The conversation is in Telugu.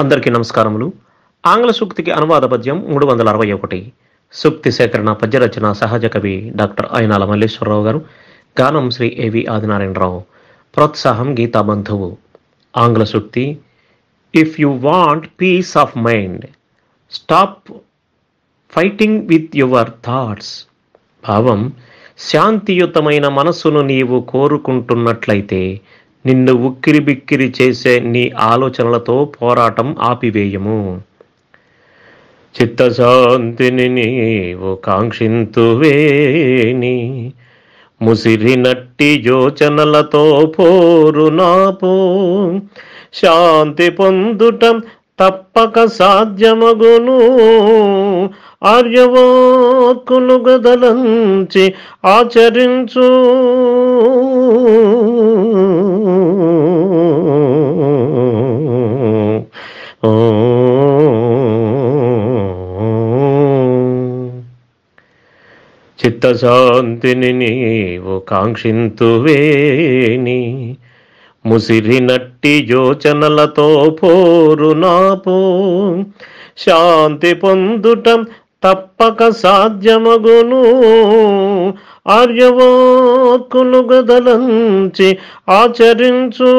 అందరికీ నమస్కారములు ఆంగ్ల సూక్తికి అనువాద పద్యం మూడు వందల అరవై ఒకటి సూక్తి సేకరణ పద్యరచన సహజ కవి డాక్టర్ అయినాల మల్లేశ్వరరావు గారు గానం శ్రీ ఏవి ఆదినారాయణరావు ప్రోత్సాహం గీతా బంధువు ఆంగ్ల సూక్తి if you want peace of mind stop fighting with your thoughts భావం శాంతియుతమైన మనస్సును నీవు కోరుకుంటున్నట్లయితే నిన్ను ఉక్కిరి బిక్కిరి చేసే నీ ఆలోచనలతో పోరాటం ఆపివేయము చిత్తశాంతిని నీవు కాంక్షింతువేని ముసిరినట్టి యోచనలతో నాపో శాంతి పొందుటం తప్పక సాధ్యమగును ఆర్యవాక్కులు గదలంచి ఆచరించు చిత్తశాంతిని నీవు కాంక్షింతువేని నట్టి యోచనలతో పోరు నాపో శాంతి పొందుటం తప్పక సాధ్యమగును ఆర్యవాకులు గదలంచి ఆచరించు